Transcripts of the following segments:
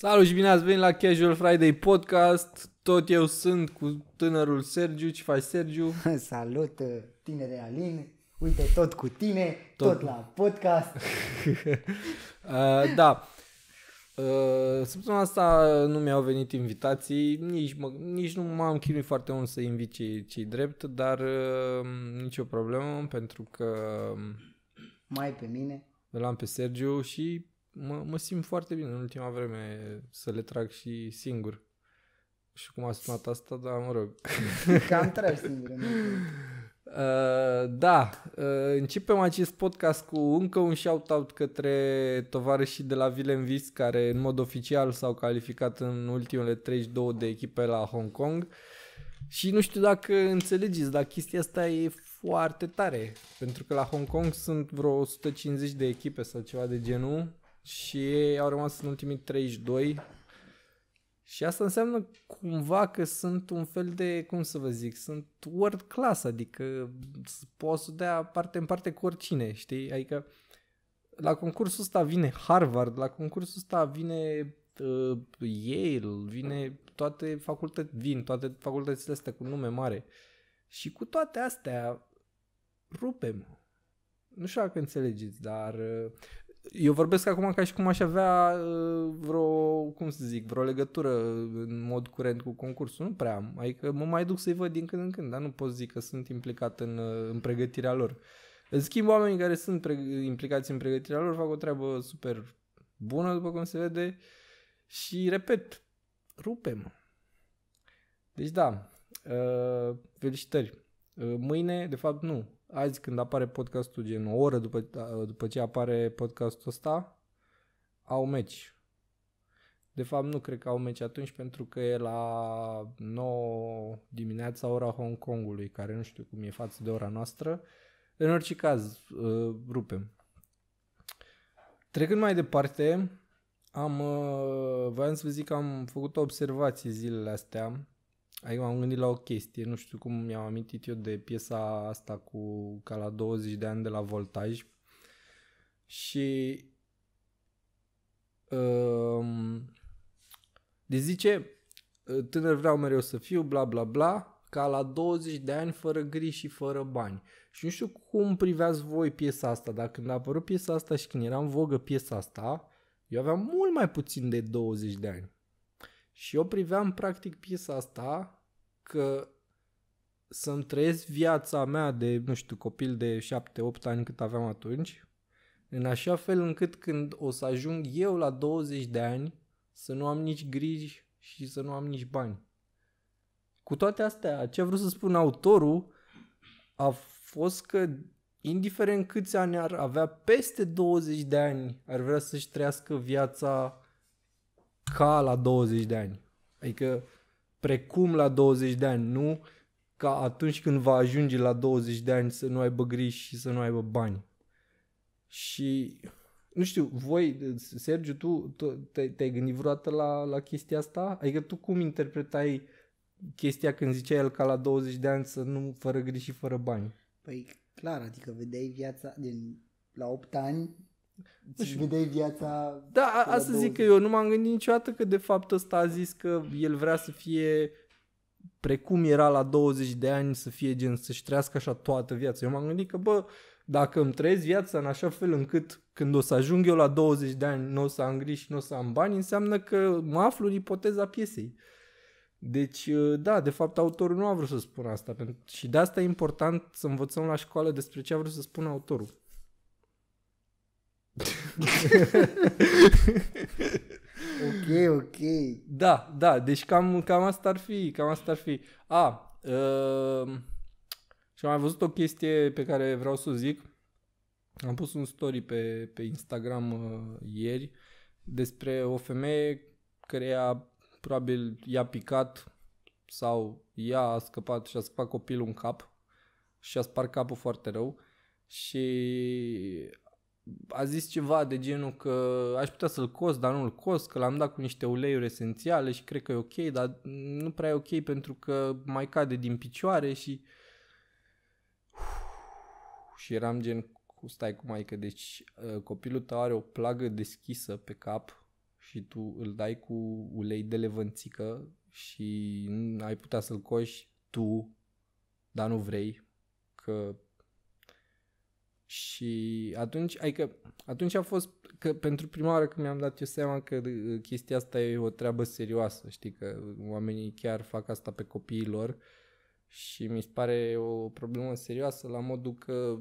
Salut și bine ați venit la Casual Friday Podcast. Tot eu sunt cu tânărul Sergiu. Ce faci, Sergiu? Salut, uh, tinere Alin. Uite, tot cu tine, tot, tot la podcast. uh, da. Uh, săptămâna asta nu mi-au venit invitații, nici, mă, nici nu m-am chinuit foarte mult să invit cei, cei drept, dar uh, nicio problemă pentru că... Mai pe mine. Îl am pe Sergiu și mă, mă simt foarte bine în ultima vreme să le trag și singur. Și cum a sunat asta, dar mă rog. Cam trebuie singur. Uh, da, uh, începem acest podcast cu încă un shout-out către tovarășii de la Willem Vis care în mod oficial s-au calificat în ultimele 32 de echipe la Hong Kong și nu știu dacă înțelegeți, dar chestia asta e foarte tare pentru că la Hong Kong sunt vreo 150 de echipe sau ceva de genul și ei au rămas în ultimii 32 și asta înseamnă cumva că sunt un fel de, cum să vă zic, sunt world class, adică poți să dea parte în parte cu oricine, știi? Adică la concursul ăsta vine Harvard, la concursul ăsta vine uh, Yale, vine toate facultăți, vin toate facultățile astea cu nume mare. Și cu toate astea rupem. Nu știu dacă înțelegeți, dar uh, eu vorbesc acum ca și cum aș avea uh, vreo, cum să zic, vreo legătură în mod curent cu concursul. Nu prea am. Adică mă mai duc să-i văd din când în când, dar nu pot zic că sunt implicat în, uh, în pregătirea lor. În schimb, oamenii care sunt pre- implicați în pregătirea lor fac o treabă super bună, după cum se vede, și, repet, rupem. Deci da, uh, felicitări. Uh, mâine, de fapt, nu azi când apare podcastul, gen o oră după, da, după ce apare podcastul ăsta, au meci. De fapt, nu cred că au meci atunci pentru că e la 9 dimineața ora Hong Kongului, care nu știu cum e față de ora noastră. În orice caz, uh, rupem. Trecând mai departe, am, uh, voiam să vă zic că am făcut observații zilele astea Adică m-am gândit la o chestie, nu știu cum mi-am amintit eu de piesa asta cu ca la 20 de ani de la voltaj și um, de deci zice tânăr vreau mereu să fiu, bla bla bla, ca la 20 de ani fără griji și fără bani. Și nu știu cum priveați voi piesa asta, dar când a apărut piesa asta și când era în vogă piesa asta, eu aveam mult mai puțin de 20 de ani. Și eu priveam practic piesa asta că să-mi trăiesc viața mea de, nu știu, copil de 7-8 ani cât aveam atunci, în așa fel încât când o să ajung eu la 20 de ani să nu am nici griji și să nu am nici bani. Cu toate astea, ce a vrut să spun autorul a fost că indiferent câți ani ar avea peste 20 de ani, ar vrea să-și trăiască viața ca la 20 de ani. Adică precum la 20 de ani, nu ca atunci când va ajunge la 20 de ani să nu aibă griji și să nu aibă bani. Și nu știu, voi, Sergiu, tu, tu te, te-ai gândit vreodată la, la chestia asta? Adică tu cum interpretai chestia când zicea el ca la 20 de ani să nu, fără griji și fără bani? Păi clar, adică vedeai viața din la 8 ani, și vedeai viața... Da, asta zic că eu nu m-am gândit niciodată că de fapt ăsta a zis că el vrea să fie precum era la 20 de ani să fie gen să-și trăiască așa toată viața. Eu m-am gândit că, bă, dacă îmi trăiesc viața în așa fel încât când o să ajung eu la 20 de ani nu o să am griji și nu o să am bani, înseamnă că mă aflu în ipoteza piesei. Deci, ă, da, de fapt autorul nu a vrut să spună asta și de asta e important să învățăm la școală despre ce a vrut să spună autorul ok, ok. Da, da, deci cam, cam asta ar fi, cam asta ar fi. A, uh, și am mai văzut o chestie pe care vreau să o zic. Am pus un story pe, pe Instagram uh, ieri despre o femeie care a probabil i-a picat sau ea a scăpat și a scăpat copilul în cap și a spart capul foarte rău și a zis ceva de genul că aș putea să-l cos, dar nu-l cos, că l-am dat cu niște uleiuri esențiale și cred că e ok, dar nu prea e ok pentru că mai cade din picioare și... Și eram gen, stai cu maică, deci ă, copilul tău are o plagă deschisă pe cap și tu îl dai cu ulei de levănțică și ai putea să-l coși tu, dar nu vrei, că și atunci, adică, atunci a fost că pentru prima oară când mi-am dat eu seama că uh, chestia asta e o treabă serioasă, știi, că oamenii chiar fac asta pe copiii lor și mi se pare o problemă serioasă la modul că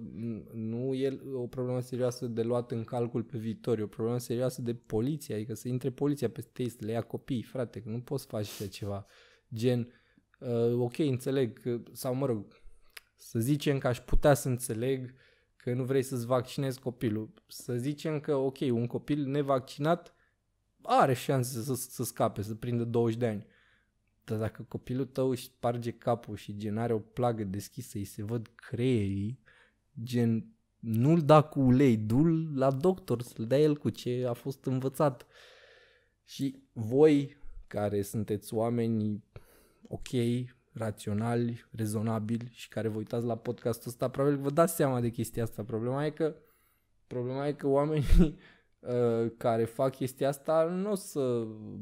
nu e o problemă serioasă de luat în calcul pe viitor, e o problemă serioasă de poliție, adică să intre poliția pe ei, să le ia copiii, frate, că nu poți face așa ceva, gen, uh, ok, înțeleg, sau mă rog, să zicem că aș putea să înțeleg uh, că nu vrei să-ți vaccinezi copilul. Să zicem că, ok, un copil nevaccinat are șanse să, să scape, să prindă 20 de ani. Dar dacă copilul tău își sparge capul și gen are o plagă deschisă, îi se văd creierii, gen nu-l da cu ulei, du-l la doctor să-l dea el cu ce a fost învățat. Și voi care sunteți oameni ok, raționali, rezonabili și care vă uitați la podcastul ăsta, probabil vă dați seama de chestia asta. Problema e că, problema e că oamenii uh, care fac chestia asta nu o să,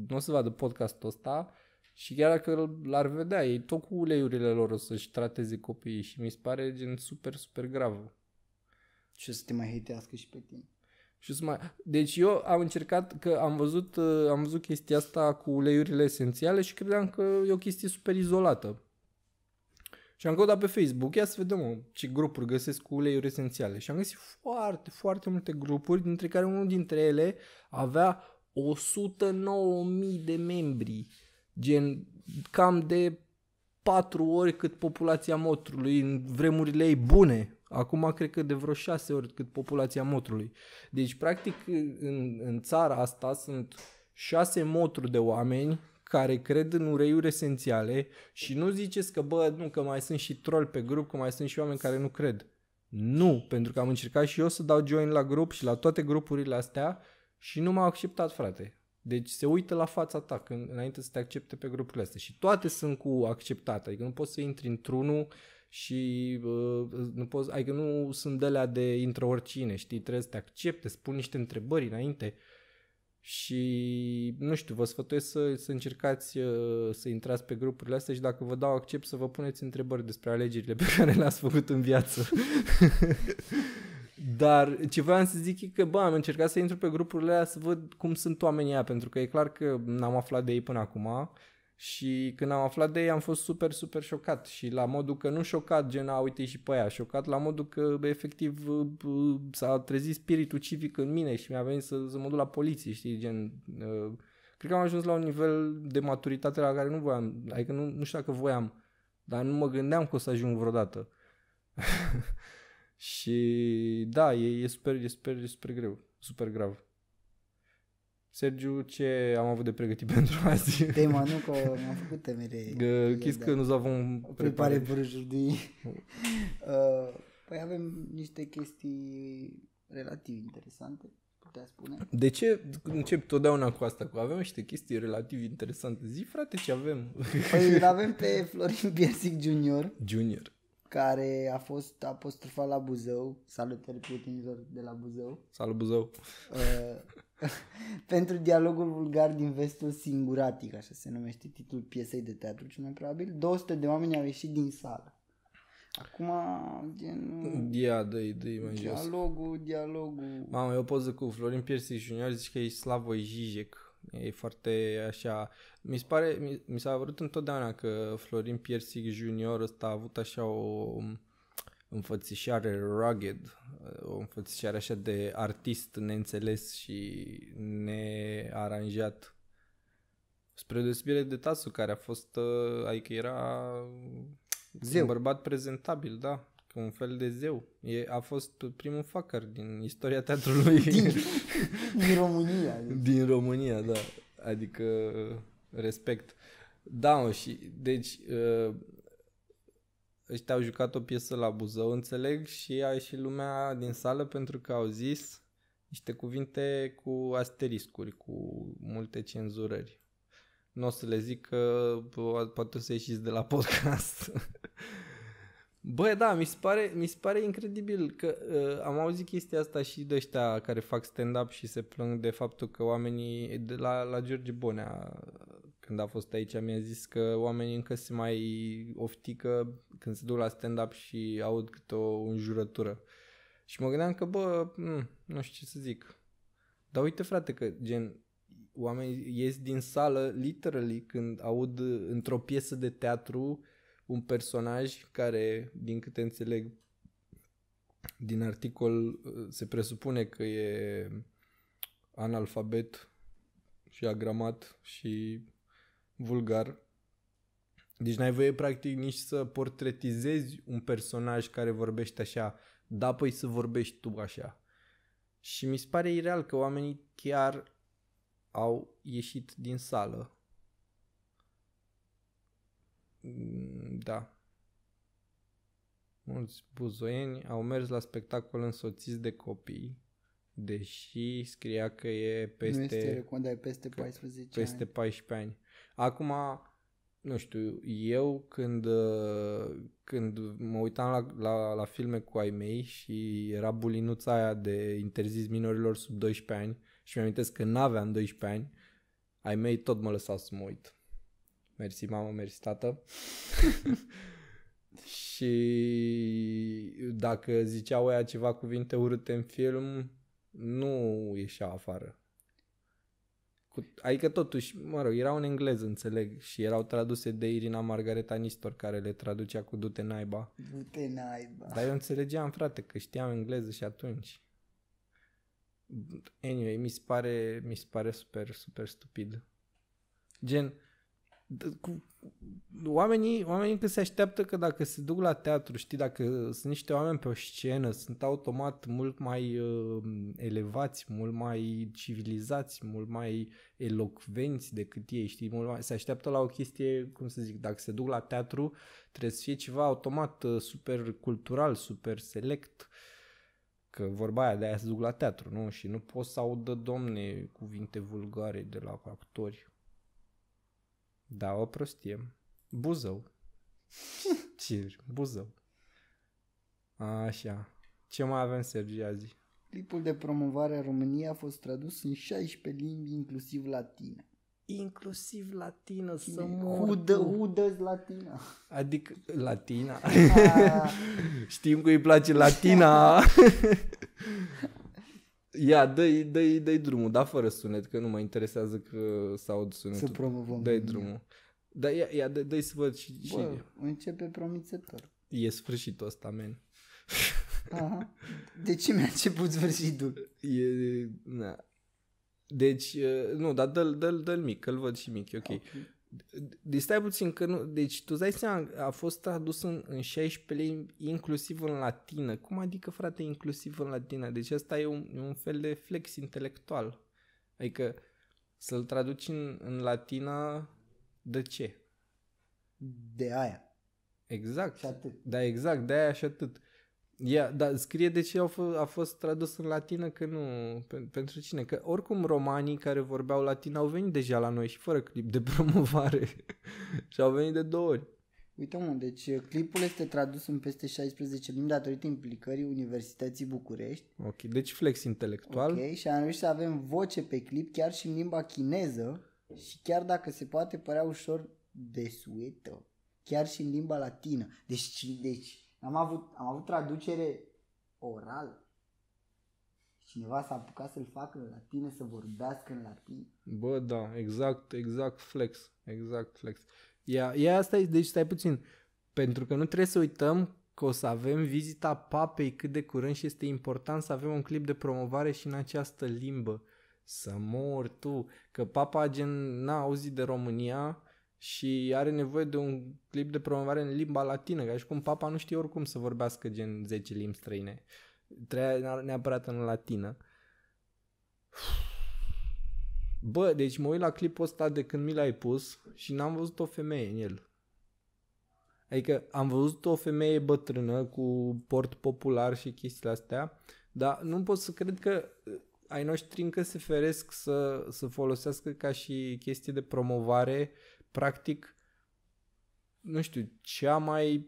nu o să vadă podcastul ăsta și chiar dacă l-ar vedea, ei tot cu uleiurile lor o să-și trateze copiii și mi se pare gen super, super grav. Și o să te mai hitească și pe tine. Și să mai... Deci eu am încercat că am văzut, uh, am văzut chestia asta cu uleiurile esențiale și credeam că e o chestie super izolată. Și am căutat pe Facebook, ia să vedem mă, ce grupuri găsesc cu uleiuri esențiale. Și am găsit foarte, foarte multe grupuri, dintre care unul dintre ele avea 109.000 de membri, gen cam de patru ori cât populația motrului în vremurile ei bune. Acum cred că de vreo 6 ori cât populația motrului. Deci, practic, în, în țara asta sunt 6 motru de oameni care cred în ureiuri esențiale și nu ziceți că, bă, nu, că mai sunt și troll pe grup, că mai sunt și oameni care nu cred. Nu, pentru că am încercat și eu să dau join la grup și la toate grupurile astea și nu m-au acceptat, frate. Deci se uită la fața ta când, înainte să te accepte pe grupurile astea și toate sunt cu acceptat, adică nu poți să intri într-unul și uh, nu poți, adică nu sunt de de intră oricine, știi, trebuie să te accepte, spun niște întrebări înainte. Uh, și, nu știu, vă sfătuiesc să, să încercați uh, să intrați pe grupurile astea și dacă vă dau accept să vă puneți întrebări despre alegerile pe care le-ați făcut în viață. Dar ce vreau să zic e că, bă, am încercat să intru pe grupurile astea să văd cum sunt oamenii aia, pentru că e clar că n-am aflat de ei până acum și când am aflat de ei am fost super, super șocat și la modul că nu șocat, gen, a, uite și pe aia, șocat la modul că efectiv s-a trezit spiritul civic în mine și mi-a venit să, să mă duc la poliție, știi, gen, ă, cred că am ajuns la un nivel de maturitate la care nu voiam, adică nu, nu știu dacă voiam, dar nu mă gândeam că o să ajung vreodată. și da, e, e, super, e super, e super greu, super grav. Sergiu, ce am avut de pregătit pentru azi? Tema, nu că am făcut temere. Că, chis că nu avem prepare prejudii. Uh, păi avem niște chestii relativ interesante, putea spune. De ce încep totdeauna cu asta? Că avem niște chestii relativ interesante. Zi, frate, ce avem? Păi îl avem pe Florin Piersic Junior. Junior. Care a fost apostrofat la Buzău. Salutări prietenilor de la Buzău. Salut Buzău. Uh, pentru dialogul vulgar din vestul singuratic, așa se numește titlul piesei de teatru cel mai probabil, 200 de oameni au ieșit din sală. Acum, gen... Ia, dă dă mai Dialogul, jos. dialogul... Mamă, e o poză cu Florin Piersic Junior, zici că e Slavoj Žižek. E foarte așa... Mi, se pare, mi, mi s-a părut întotdeauna că Florin Piersic Junior ăsta a avut așa o înfățișare rugged, o înfățișare așa de artist neînțeles și nearanjat. Spre deosebire de Tasu, care a fost, uh, adică era zeu. un bărbat prezentabil, da, un fel de zeu. E, a fost primul fucker din istoria teatrului. Din, din România. Adică. Din România, da. Adică respect. Da, mă, și deci uh, ăștia au jucat o piesă la Buzău, înțeleg, și a ieșit lumea din sală pentru că au zis niște cuvinte cu asteriscuri, cu multe cenzurări. Nu o să le zic că poate o să ieșiți de la podcast. Bă, da, mi se pare, mi se pare incredibil că uh, am auzit chestia asta și de ăștia care fac stand-up și se plâng de faptul că oamenii de la, la George Bonea când a fost aici, mi-a zis că oamenii încă se mai oftică când se duc la stand-up și aud câte o înjurătură. Și mă gândeam că, bă, mm, nu știu ce să zic. Dar uite, frate, că gen, oamenii ies din sală, literally, când aud într-o piesă de teatru un personaj care, din câte înțeleg, din articol se presupune că e analfabet și agramat și vulgar. Deci n-ai voie practic nici să portretizezi un personaj care vorbește așa, da, păi să vorbești tu așa. Și mi se pare ireal că oamenii chiar au ieșit din sală. Mm, da. Mulți buzoieni au mers la spectacol însoțiți de copii, deși scria că e peste... Nu este recomandat, peste 14 peste ani. Peste 14 ani. Acum, nu știu, eu când, uh, când mă uitam la, la, la filme cu ai mei și era bulinuța aia de interzis minorilor sub 12 ani și mi-am că n-aveam 12 ani, ai mei tot mă lăsau să mă uit. Mersi mamă, mersi tată. și dacă ziceau aia ceva cuvinte urâte în film, nu ieșea afară. Cu, adică totuși, mă rog, erau în engleză, înțeleg, și erau traduse de Irina Margareta Nistor, care le traducea cu Dute naiba. Dute naiba. Dar eu înțelegeam, frate, că știam engleză și atunci. Anyway, mi se pare, mi se pare super, super stupid. Gen, cu, oamenii, oamenii că se așteaptă că dacă se duc la teatru, știi, dacă sunt niște oameni pe o scenă, sunt automat mult mai uh, elevați, mult mai civilizați, mult mai elocvenți decât ei, știi, mult mai, se așteaptă la o chestie, cum să zic, dacă se duc la teatru, trebuie să fie ceva automat uh, super cultural, super select, că vorba aia de aia se duc la teatru, nu? Și nu pot să audă, domne, cuvinte vulgare de la actori. Da, o prostie. Buzău. Cir, Buzău. Așa. Ce mai avem, sergi azi? Clipul de promovare a României a fost tradus în 16 limbi, inclusiv latină. Inclusiv latină, să mor. Udă, udă latina. Adică, latina. Ah. Știm că îi place latina. Ia, dă-i, dă-i, dă-i drumul, da fără sunet, că nu mă interesează că să aud sunetul. Să promovăm. Dă-i drumul. Da, ia, ia dă, dă-i să văd și, Bă, și... începe promițător. E sfârșitul ăsta, men. Aha. De ce mi-a început sfârșitul? E, na. Deci, nu, dar dă-l, dă-l, dă-l mic, că-l văd și mic, ok. okay. Deci stai puțin că nu... Deci tu dai seama, a fost tradus în, în 16 limbi, inclusiv în latină. Cum adică, frate, inclusiv în latină? Deci asta e un, un fel de flex intelectual. Adică să-l traduci în, în latină de ce? De aia. Exact. Și atât. Da, exact, de aia și atât. Yeah, dar scrie de ce a fost tradus în latină, că nu... Pentru cine? Că oricum romanii care vorbeau latină au venit deja la noi și fără clip de promovare. și au venit de două ori. Uite mă, deci uh, clipul este tradus în peste 16 limbi datorită implicării Universității București. Ok, deci flex intelectual. Ok, și am reușit să avem voce pe clip chiar și în limba chineză și chiar dacă se poate părea ușor desuetă, chiar și în limba latină. Deci, deci am avut, am avut traducere oral. Cineva s-a apucat să-l facă în latină, să vorbească în latină. Bă, da, exact, exact flex, exact flex. Ia, ia asta, deci stai puțin, pentru că nu trebuie să uităm că o să avem vizita papei cât de curând și este important să avem un clip de promovare și în această limbă. Să mor tu, că papa gen n-a auzit de România, și are nevoie de un clip de promovare în limba latină, ca și cum papa nu știe oricum să vorbească gen 10 limbi străine. Treia neapărat în latină. Bă, deci mă uit la clipul ăsta de când mi l-ai pus și n-am văzut o femeie în el. Adică am văzut o femeie bătrână cu port popular și chestiile astea, dar nu pot să cred că uh, ai noștri încă se feresc să, să folosească ca și chestie de promovare uh, practic, nu știu, cea mai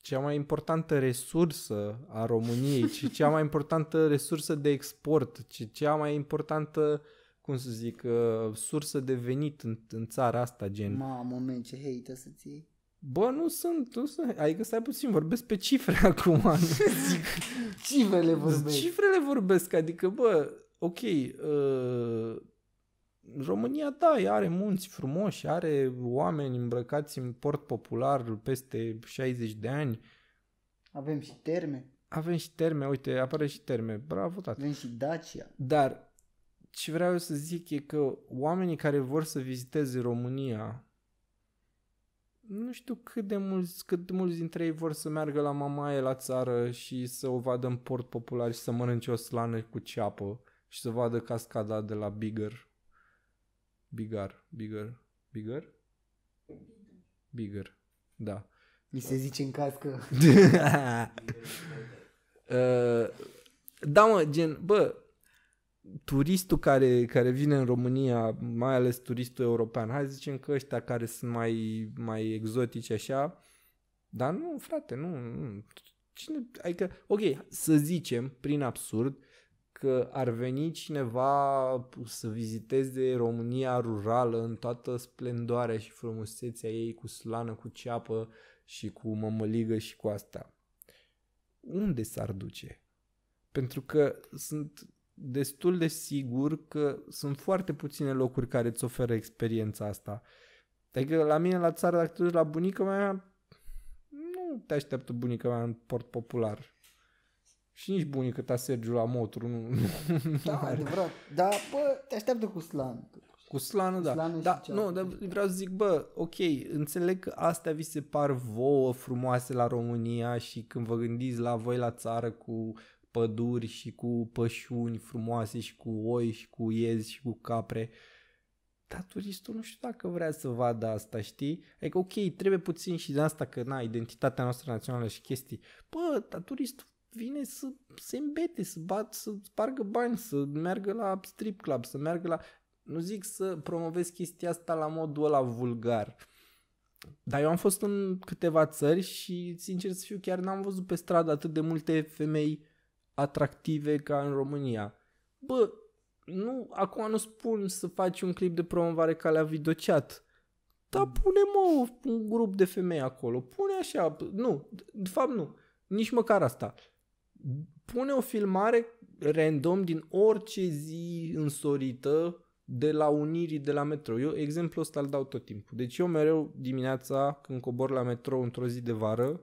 cea mai importantă resursă a României, ci cea mai importantă resursă de export, ci cea mai importantă, cum să zic, uh, sursă de venit în, în țara asta, gen. Mamă, men, ce hate să ți Bă, nu sunt, nu sunt, adică stai puțin, vorbesc pe cifre acum. cifrele vorbesc. Cifrele vorbesc, adică, bă, ok, uh, România, da, are munți frumoși, are oameni îmbrăcați în port popular peste 60 de ani. Avem și terme. Avem și terme, uite, apare și terme. Bravo, tată. Avem și Dacia. Dar ce vreau eu să zic e că oamenii care vor să viziteze România, nu știu cât de mulți, cât de mulți dintre ei vor să meargă la mamaie la țară și să o vadă în port popular și să mănânce o slană cu ceapă și să vadă cascada de la Bigger Bigar, bigger, bigger? Bigger, da. Mi se zice în cască. Uh, da, mă, gen, bă, turistul care, care vine în România, mai ales turistul european, hai zicem că ăștia care sunt mai, mai exotici așa, dar nu, frate, nu, nu. Cine, adică, ok, să zicem, prin absurd, uh, că ar veni cineva să viziteze România rurală în toată splendoarea și frumusețea ei cu slană, cu ceapă și cu mămăligă și cu asta. Unde s-ar duce? Pentru că sunt destul de sigur că sunt foarte puține locuri care îți oferă experiența asta. Adică la mine la țară, dacă tu la bunica mea, nu te așteaptă bunica mea în port popular și nici bunica ta Sergiu la motru nu, nu Da, nu adevărat. Dar, bă, te așteaptă cu slan. Cu slanul, da. Slanul da, nu, dar vreau să zic, bă, ok, înțeleg că astea vi se par vouă frumoase la România și când vă gândiți la voi la țară cu păduri și cu pășuni frumoase și cu oi și cu iezi și cu capre, dar turistul nu știu dacă vrea să vadă asta, știi? Adică, ok, trebuie puțin și de asta că, na, identitatea noastră națională și chestii. Bă, dar turistul vine să se îmbete, să bat, să spargă bani, să meargă la strip club, să meargă la... Nu zic să promovez chestia asta la modul ăla vulgar. Dar eu am fost în câteva țări și, sincer să fiu, chiar n-am văzut pe stradă atât de multe femei atractive ca în România. Bă, nu, acum nu spun să faci un clip de promovare ca la videochat. Dar mm. pune mă un grup de femei acolo. Pune așa. Nu, de fapt nu. Nici măcar asta pune o filmare random din orice zi însorită de la Unirii, de la metrou. Eu exemplul ăsta îl dau tot timpul. Deci eu mereu dimineața când cobor la metrou într-o zi de vară,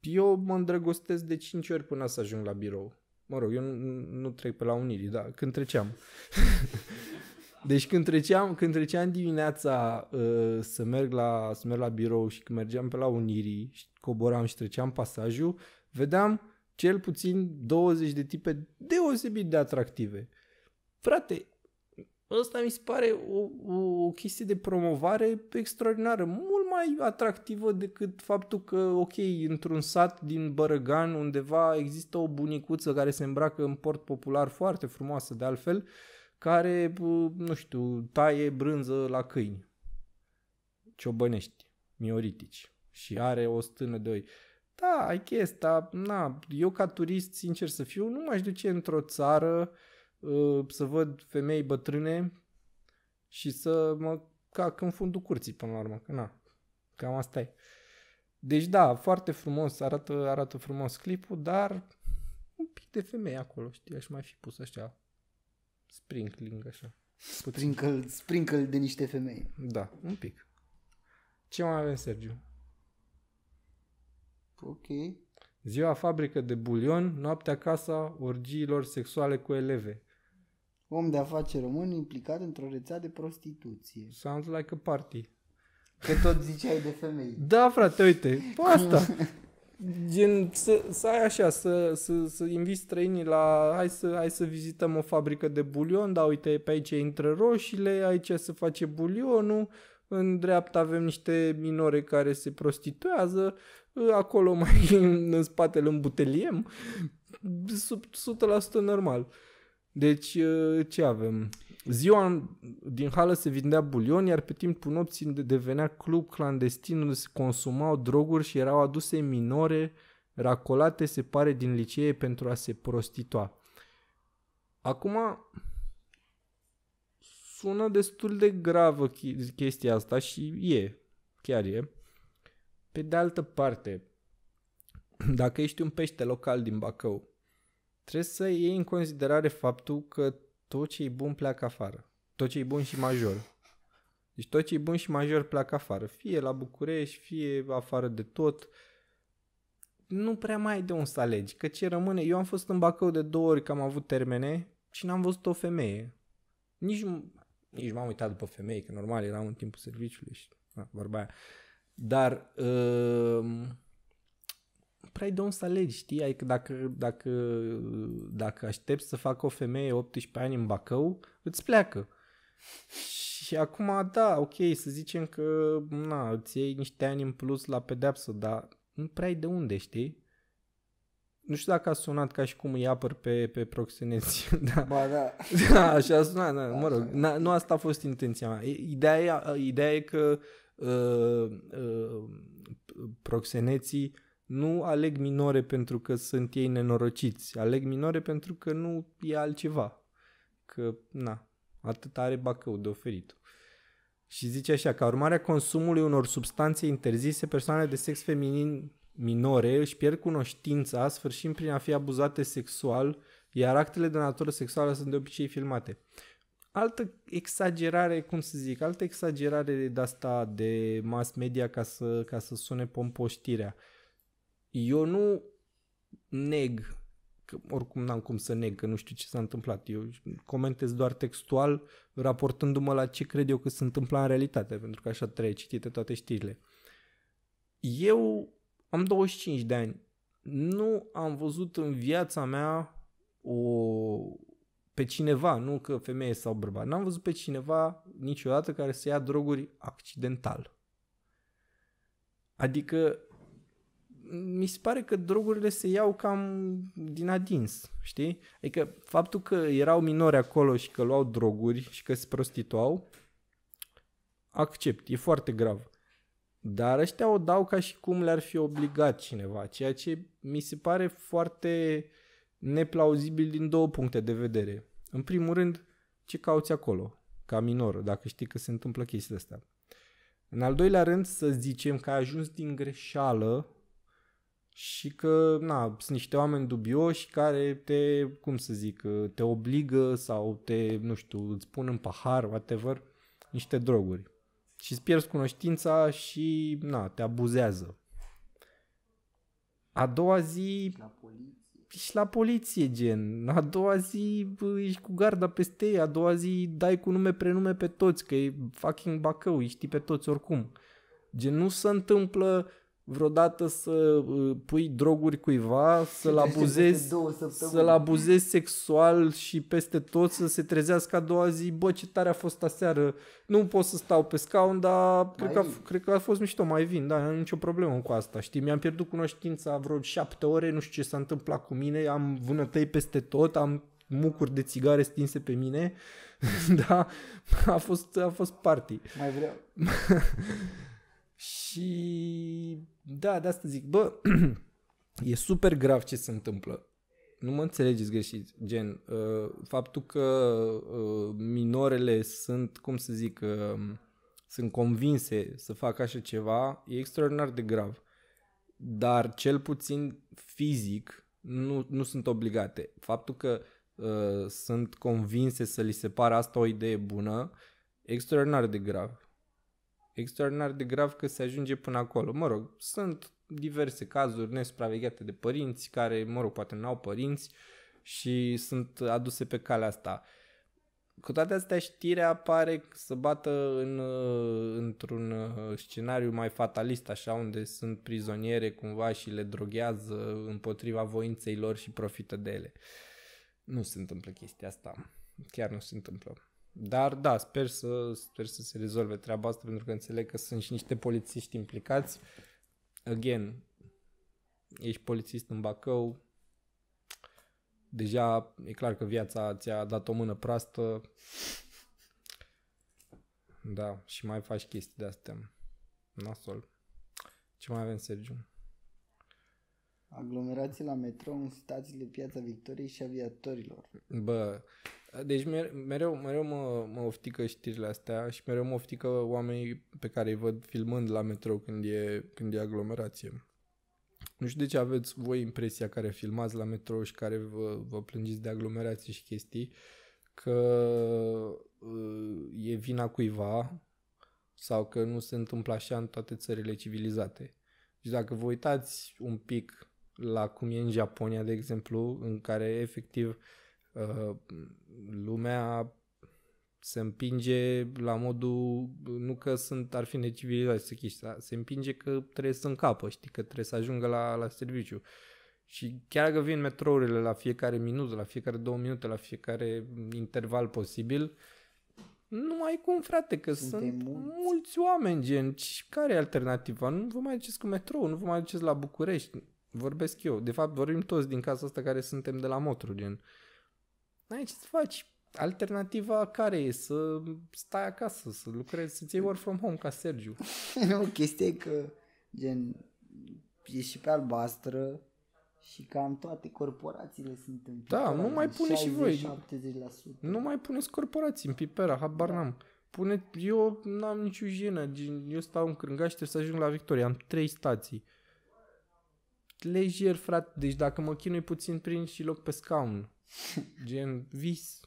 eu mă îndrăgostesc de 5 ori până să ajung la birou. Mă rog, eu nu, nu trec pe la Unirii, da, când treceam. deci când treceam, când treceam dimineața uh, să, merg la, să merg la birou și când mergeam pe la Unirii și coboram și treceam pasajul, vedeam cel puțin 20 de tipe deosebit de atractive. Frate, ăsta mi se pare o, o, o chestie de promovare extraordinară, mult mai atractivă decât faptul că, ok, într-un sat din Bărăgan undeva există o bunicuță care se îmbracă în port popular foarte frumoasă de altfel, care, nu știu, taie brânză la câini ciobănești, mioritici și are o stână de oi. Da, ai chestia, na, eu ca turist, sincer să fiu, nu m-aș duce într-o țară uh, să văd femei bătrâne și să mă cac în fundul curții până la urmă, că na, cam asta e. Deci da, foarte frumos, arată, arată frumos clipul, dar un pic de femei acolo, știi, aș mai fi pus așa, sprinkling așa. Sprinkle, sprinkle de niște femei. Da, un pic. Ce mai avem, Sergiu? Ok. Ziua fabrică de bulion, noaptea casa orgiilor sexuale cu eleve. Om de afaceri român implicat într-o rețea de prostituție. Sounds like a party. Că tot ziceai de femei. Da, frate, uite, pe asta. Gen, să, să ai așa, să, să, să inviți străinii la hai să, hai să vizităm o fabrică de bulion, da, uite, pe aici intră roșiile, aici se face bulionul, în dreapta avem niște minore care se prostituează, acolo mai în spatele îmbuteliem, 100% normal. Deci, ă, ce avem? Ziua din hală se vindea bulion, iar pe timpul nopții devenea club clandestin unde se consumau droguri și erau aduse minore racolate, se pare, din licee pentru a se prostitua. Acum, sună destul de gravă chestia asta și e, chiar e. Pe de altă parte, dacă ești un pește local din Bacău, trebuie să iei în considerare faptul că tot ce e bun pleacă afară. Tot ce e bun și major. Deci tot ce e bun și major pleacă afară. Fie la București, fie afară de tot. Nu prea mai ai de un să alegi. Că ce rămâne... Eu am fost în Bacău de două ori că am avut termene și n-am văzut o femeie. Nici nici m-am uitat după femei, că normal eram în timpul serviciului și na, vorba aia. Dar uh, ehm, prea păi, de să alegi, știi? Adică dacă, dacă, dacă aștepți să facă o femeie 18 ani în Bacău, îți pleacă. Și acum, da, ok, să zicem că na, îți iei niște ani în plus la pedepsă, dar nu prea ai de unde, știi? nu știu dacă a sunat ca și cum îi apăr pe, pe proxeneți. da. Ba, da. da, așa a sunat, da, da, mă rog. Na, nu asta a fost intenția mea. Ideea, uh, ideea e că uh, uh, proxeneții nu aleg minore pentru că sunt ei nenorociți. Aleg minore pentru că nu e altceva. Că, na, atât are Bacău de oferit. Și zice așa, ca urmare a consumului unor substanțe interzise, persoanele de sex feminin minore își pierd cunoștința, sfârșind prin a fi abuzate sexual, iar actele de natură sexuală sunt de obicei filmate. Altă exagerare, cum să zic, altă exagerare de asta de mass media ca să, ca să sune pompoștirea. Eu nu neg, că oricum n-am cum să neg, că nu știu ce s-a întâmplat. Eu comentez doar textual, raportându-mă la ce cred eu că se întâmplă în realitate, pentru că așa trebuie citite toate știrile. Eu am 25 de ani. Nu am văzut în viața mea o, pe cineva, nu că femeie sau bărbat, n-am văzut pe cineva niciodată care să ia droguri accidental. Adică mi se pare că drogurile se iau cam din adins, știi? Adică faptul că erau minori acolo și că luau droguri și că se prostituau, accept, e foarte grav. Dar ăștia o dau ca și cum le-ar fi obligat cineva, ceea ce mi se pare foarte neplauzibil din două puncte de vedere. În primul rând, ce cauți acolo, ca minor, dacă știi că se întâmplă chestia asta. În al doilea rând, să zicem că ai ajuns din greșeală și că, na, sunt niște oameni dubioși care te, cum să zic, te obligă sau te, nu știu, îți pun în pahar, whatever, niște droguri și îți pierzi cunoștința și na, te abuzează. A doua zi... La poliție. Și la poliție, gen. A doua zi bă, ești cu garda peste ei, a doua zi dai cu nume prenume pe toți, că e fucking Bacău, îi știi pe toți oricum. Gen, nu se întâmplă vreodată să uh, pui droguri cuiva, să-l abuzezi, să-l abuzezi sexual și peste tot să se trezească a doua zi, bă, ce tare a fost aseară, nu pot să stau pe scaun, dar cred că, a, cred că a fost mișto, mai vin, da, am nicio problemă cu asta, știi, mi-am pierdut cunoștința vreo șapte ore, nu știu ce s-a întâmplat cu mine, am vânătăi peste tot, am mucuri de țigare stinse pe mine, da, a fost, a fost party. Mai vreau. Și da, de asta zic, bă, e super grav ce se întâmplă. Nu mă înțelegeți greșit, gen, uh, faptul că uh, minorele sunt, cum să zic, uh, sunt convinse să facă așa ceva, e extraordinar de grav. Dar cel puțin fizic nu, nu sunt obligate. Faptul că uh, sunt convinse să li se pare asta o idee bună, extraordinar de grav extraordinar de grav că se ajunge până acolo. Mă rog, sunt diverse cazuri nesupravegheate de părinți care, mă rog, poate n-au părinți și sunt aduse pe calea asta. Cu toate astea, știrea apare să bată în, uh, într-un uh, scenariu mai fatalist, așa, unde sunt prizoniere cumva și le droghează împotriva voinței lor și profită de ele. Nu se întâmplă chestia asta. Chiar nu se întâmplă. Dar da, sper să, sper să se rezolve treaba asta pentru că înțeleg că sunt și niște polițiști implicați. Again, ești polițist în Bacău, deja e clar că viața ți-a dat o mână proastă. Da, și mai faci chestii de astea. Nasol. Ce mai avem, Sergiu? Aglomerații la metrou în stațiile Piața Victoriei și aviatorilor. Bă, deci mereu, mereu mă, mă oftică știrile astea și mereu mă oftică oamenii pe care îi văd filmând la metrou când e, când e aglomerație. Nu știu de ce aveți voi impresia care filmați la metrou și care vă, vă plângeți de aglomerații și chestii că uh, e vina cuiva sau că nu se întâmplă așa în toate țările civilizate. Și deci dacă vă uitați un pic la cum e în Japonia, de exemplu, în care efectiv uh, Ă, lumea se împinge la modul, nu că sunt, ar fi necivilizați să chiști, se împinge că trebuie să încapă, știi, că trebuie să ajungă la, la serviciu. Și chiar că vin metrourile la fiecare minut, la fiecare două minute, la fiecare interval posibil, nu mai cum, frate, că Suntem sunt mulți. mulți oameni, gen, care e alternativa? Nu vă mai duceți cu metrou, nu vă mai duceți la București. Vorbesc eu. De fapt, vorbim toți din casa asta care suntem de la Motru, gen. Uh, N-ai ce să faci. Alternativa care e? Să stai acasă, să lucrezi, să-ți iei work from home ca Sergiu. o chestie că, gen, e și pe albastră și cam toate corporațiile sunt în Da, nu mai pune 60, și voi. 70%. Nu mai puneți corporații în pipera, habar da. n-am. Pune, eu n-am nicio jenă, eu stau în crângaș, trebuie să ajung la Victoria, am trei stații. Lejer, frate, deci dacă mă chinui puțin prin și loc pe scaun. Gen vis.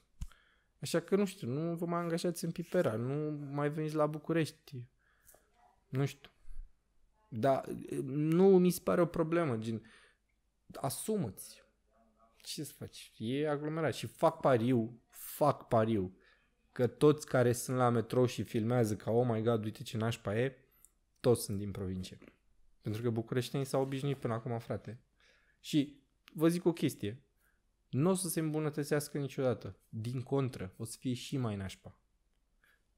Așa că nu știu, nu vă mai angajați în Pipera, nu mai veniți la București. Nu știu. Dar nu mi se pare o problemă, gen asumă-ți. Ce să faci? E aglomerat și fac pariu, fac pariu că toți care sunt la metrou și filmează ca oh my god, uite ce nașpa e, toți sunt din provincie. Pentru că bucureștenii s-au obișnuit până acum, frate. Și vă zic o chestie nu o să se îmbunătățească niciodată. Din contră, o să fie și mai nașpa.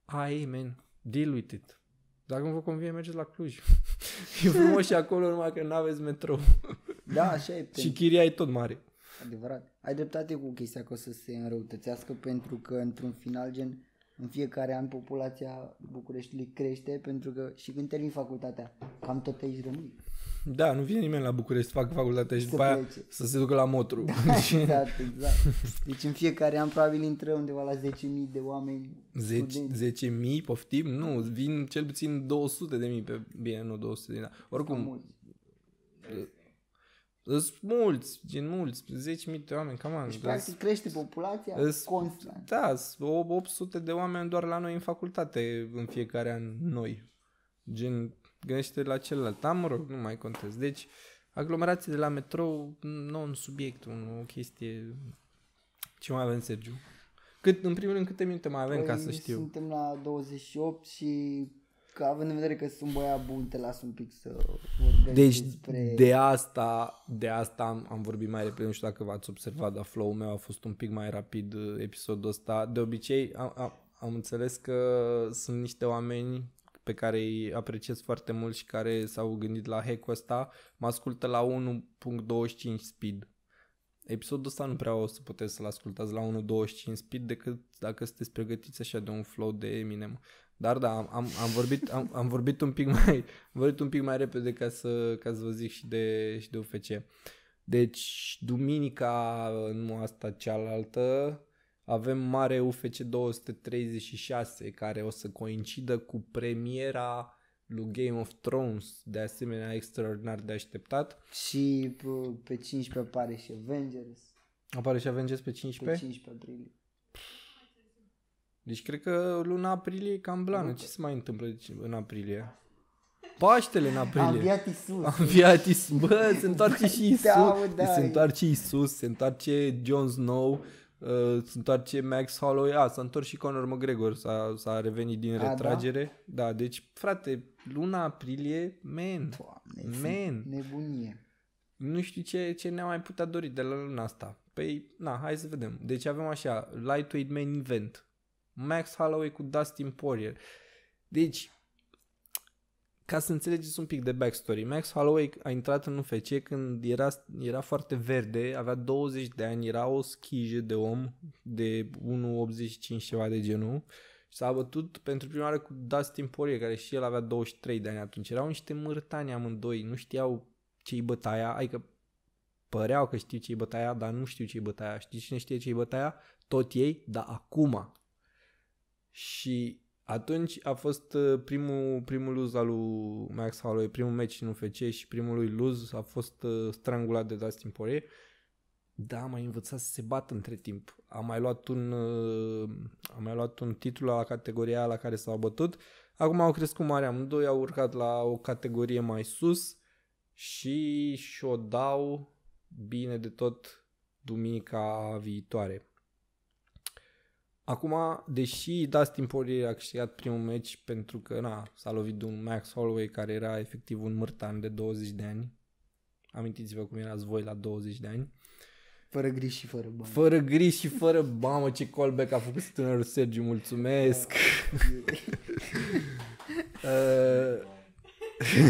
Ai, man, deal with it. Dacă nu vă convine, mergeți la Cluj. e frumos și acolo, numai că nu aveți metrou. Da, așa e. și chiria e tot mare. Adevărat. Ai dreptate cu chestia că o să se înrăutățească pentru că, într-un final, gen, în fiecare an populația Bucureștiului crește pentru că și când termin facultatea, cam tot aici rămâi. Da, nu vine nimeni la București să facă facultate și să după plece. aia să se ducă la Motru. Deci- da, deci... exact, exact. Deci în fiecare an probabil intră undeva la 10.000 de oameni. 10, 10.000, poftim? Nu, vin cel puțin 200.000 pe... Bine, nu 200 de da. Oricum... Sunt mulți, gen mulți, 10.000 de oameni, cam Deci, practic, crește populația îs, constant. Da, 800 de oameni doar la noi în facultate în fiecare an, noi. Gen, gândește la celălalt. Am, mă rog, nu mai contez. Deci, aglomerații de la metrou, nu un subiect, un, o chestie... Ce mai avem, Sergiu? Cât, în primul rând, câte minute mai avem păi, ca să știu? Suntem la 28 și că având în vedere că sunt băia bun, te las un pic să vorbesc Deci despre... de asta, de asta am, am vorbit mai repede, nu știu dacă v-ați observat, dar flow-ul meu a fost un pic mai rapid episodul ăsta. De obicei am, am, am înțeles că sunt niște oameni pe care îi apreciez foarte mult și care s-au gândit la hack-ul ăsta, mă ascultă la 1.25 speed. Episodul ăsta nu prea o să puteți să-l ascultați la 1.25 speed decât dacă sunteți pregătiți așa de un flow de Eminem. Dar da, am, am, vorbit, am, am vorbit, un pic mai, am vorbit un pic mai repede ca să, ca să vă zic și de, și de UFC. Deci, duminica, nu asta cealaltă, avem mare UFC 236 care o să coincidă cu premiera lui Game of Thrones, de asemenea extraordinar de așteptat. Și pe 15 apare și Avengers. Apare și Avengers pe 15? Pe 15 aprilie. Deci cred că luna aprilie e cam blană. Ce se mai întâmplă în aprilie? Paștele în aprilie. Am înviat Isus. Am viat Isus. Bă, se întoarce și Isus. Da, se întoarce Isus, se întoarce Jon Snow, uh, doar ce Max Holloway, a, s-a întors și Conor McGregor, s-a, s-a revenit din a, da? retragere. Da? da, deci, frate, luna aprilie, man, Doamne, man. Nebunie. Nu știu ce, ce ne-a mai putea dori de la luna asta. Păi, na, hai să vedem. Deci avem așa, lightweight main event. Max Holloway cu Dustin Poirier. Deci, ca să înțelegeți un pic de backstory, Max Holloway a intrat în UFC când era, era foarte verde, avea 20 de ani, era o schijă de om de 1,85 ceva de genul s-a bătut pentru prima oară cu Dustin Poirier, care și el avea 23 de ani atunci. Erau niște mârtani amândoi, nu știau ce-i bătaia, adică păreau că știu ce-i bătaia, dar nu știu ce-i bătaia. Știi cine știe ce-i bătaia? Tot ei, dar acum. Și atunci a fost uh, primul, primul luz al lui Max Holloway, primul meci în UFC și primul lui luz a fost uh, strangulat de Dustin Poirier. Da, am mai învățat să se bată între timp. Am mai luat un, uh, am mai luat un titlu la categoria la care s-au bătut. Acum au crescut mare amândoi, au urcat la o categorie mai sus și și-o dau bine de tot duminica viitoare. Acum, deși Dustin Poirier a câștigat primul meci pentru că na, s-a lovit de un Max Holloway care era efectiv un mârtan de 20 de ani, amintiți-vă cum erați voi la 20 de ani, fără griji și fără bamă. Fără griji și fără bamă, ce callback a făcut tânărul Sergiu, mulțumesc!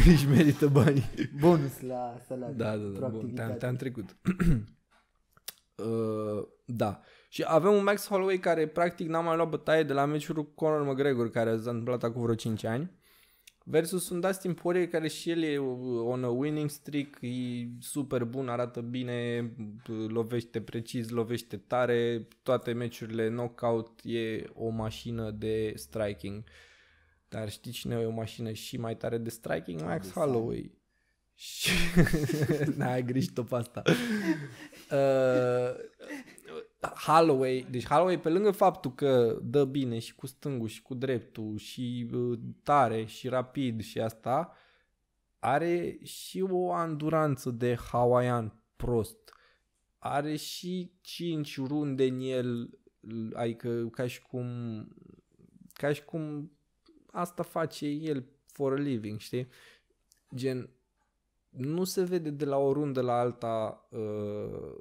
Își uh, merită banii. Bonus la salariu. Da, da, da, te-am, te trecut. uh, da. Și avem un Max Holloway care practic n-a mai luat bătaie de la meciul cu Conor McGregor care s-a întâmplat acum vreo 5 ani. Versus un Dustin Poirier care și el e uh, on a winning streak, e super bun, arată bine, uh, lovește precis, lovește tare, toate meciurile knockout, e o mașină de striking. Dar știi cine e o mașină și mai tare de striking? Max Holloway. Și... N-ai grijit o pe asta. Uh, Holloway, deci Holloway pe lângă faptul că dă bine și cu stângul și cu dreptul și uh, tare și rapid și asta, are și o anduranță de hawaian prost. Are și 5 runde în el, adică ca și cum ca și cum asta face el for a living, știi? Gen, nu se vede de la o rundă la alta uh,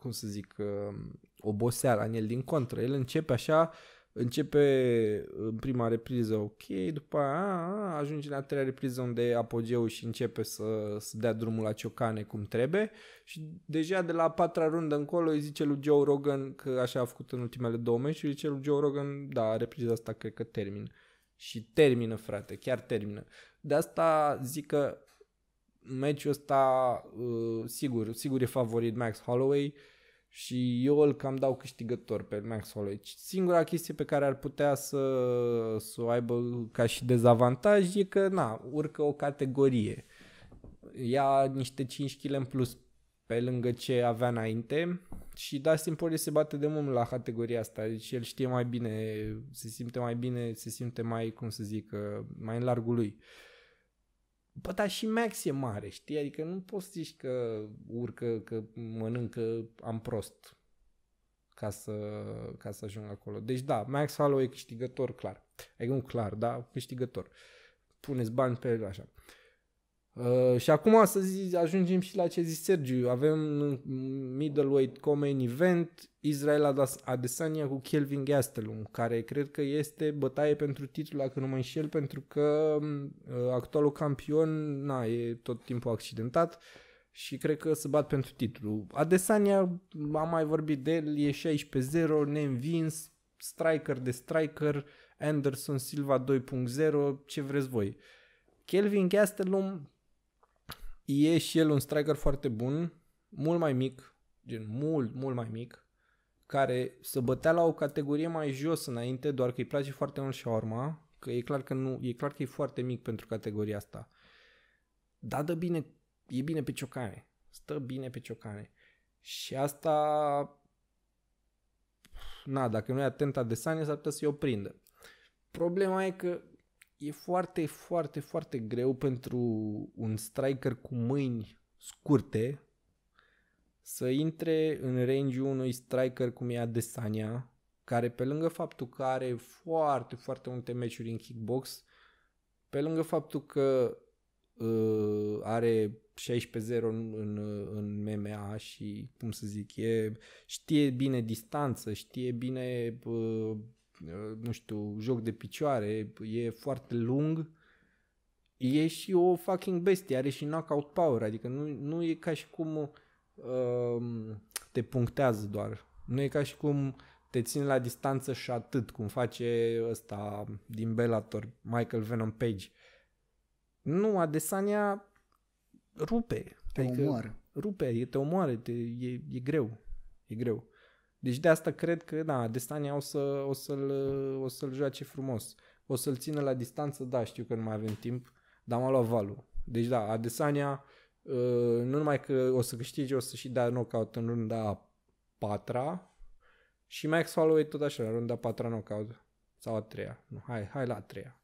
cum să zic, um, oboseală în el. Din contră, el începe așa, începe uh, în prima repriză ok, după aia ajunge în a treia repriză unde e apogeul și începe să, să dea drumul la ciocane cum trebuie și deja de la a patra rundă încolo îi zice lui Joe Rogan că așa a făcut în ultimele două îi zice lui Joe Rogan, da, repriza asta cred că termin. Și termină, frate, chiar termină. De asta zic că meciul ăsta, uh, sigur, sigur e favorit Max Holloway și eu îl cam dau câștigător pe Max Holloway. Singura chestie pe care ar putea să, să o aibă ca și dezavantaj e că, na, urcă o categorie. Ia niște 5 kg în plus pe lângă ce avea înainte și Dustin Poirier se bate de mult la categoria asta, deci el știe mai bine, se simte mai bine, se simte mai, cum să zic, uh, mai în largul lui. Uh, Bă, dar și Max e mare, știi? Adică nu poți să zici că urcă, că mănâncă, am prost ca să, ca să ajung acolo. Deci da, Max Holloway e câștigător, clar. E adică un clar, da, câștigător. Puneți bani pe el așa. Uh, Uh, și acum să zi, ajungem și la ce zis Sergiu. Avem middleweight common event Israel Adesanya cu Kelvin Gastelum, care cred că este bătaie pentru titlul, dacă nu mă înșel, pentru că uh, actualul campion na, e tot timpul accidentat și cred că se bat pentru titlu. Adesanya, am mai vorbit de el, e 16-0, neînvins, striker de striker, Anderson Silva 2.0, ce vreți voi. Kelvin Gastelum E și el un striker foarte bun, mult mai mic, gen mult, mult mai mic, care se bătea la o categorie mai jos înainte, doar că îi place foarte mult orma, că e clar că nu, e clar că e foarte mic pentru categoria asta. Da, dă bine, e bine pe ciocane, stă bine pe ciocane. Și asta, na, dacă nu e atent la s-ar putea să-i o prindă. Problema e că e foarte, foarte, foarte greu pentru un striker cu mâini scurte să intre în range unui striker cum e Adesanya, care pe lângă faptul că are foarte, foarte multe meciuri în kickbox, pe lângă faptul că uh, are 16-0 în, în, în MMA și, cum să zic, e, știe bine distanță, știe bine uh, Uh, nu știu, joc de picioare, e foarte lung, e și o fucking bestie, are și knockout power, adică nu, nu e ca și cum uh, te punctează doar. Nu e ca și cum te țin la distanță și atât, cum face ăsta din Bellator, Michael Venom Page. Nu, Adesanya rupe. Te adică, omoară. Rupe, te omoare, te, e, e greu. E greu. Deci de asta cred că, da, Destania o, să, o, să-l, o să-l joace frumos. O să-l țină la distanță, da, știu că nu mai avem timp, dar m-a luat valul. Deci da, Adesanya uh, nu numai că o să câștige, o să și dea knockout în runda patra și Max Holloway tot așa, la runda patra knockout sau a treia. Nu, hai, hai la a treia.